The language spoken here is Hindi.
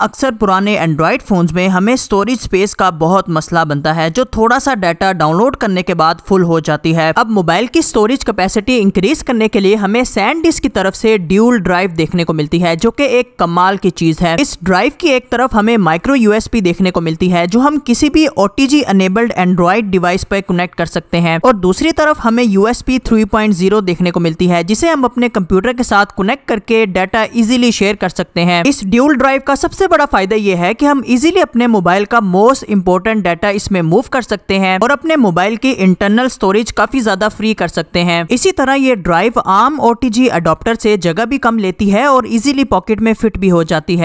अक्सर पुराने एंड्रॉयड फ़ोन्स में हमें स्टोरेज स्पेस का बहुत मसला बनता है जो थोड़ा सा डाटा डाउनलोड करने के बाद फुल हो जाती है अब मोबाइल की स्टोरेज कैपेसिटी इंक्रीज करने के लिए हमें सैंड डिस्क की तरफ से ड्यूल ड्राइव देखने को मिलती है जो कि एक कमाल की चीज़ है इस ड्राइव की एक तरफ हमें माइक्रो यू देखने को मिलती है जो हम किसी भी ओ अनेबल्ड एंड्रॉयड डिवाइस पर कनेक्ट कर सकते हैं और दूसरी तरफ हमें यू थ्री देखने को मिलती है जिसे हम अपने कंप्यूटर के साथ कनेक्ट करके डाटा इजिली शेयर कर सकते हैं इस ड्यूल ड्राइव का सबसे सबसे बड़ा फायदा यह है कि हम इजीली अपने मोबाइल का मोस्ट इम्पोर्टेंट डाटा इसमें मूव कर सकते हैं और अपने मोबाइल की इंटरनल स्टोरेज काफी ज्यादा फ्री कर सकते हैं इसी तरह ये ड्राइव आम ओ टी अडोप्टर से जगह भी कम लेती है और इजिली पॉकेट में फिट भी हो जाती है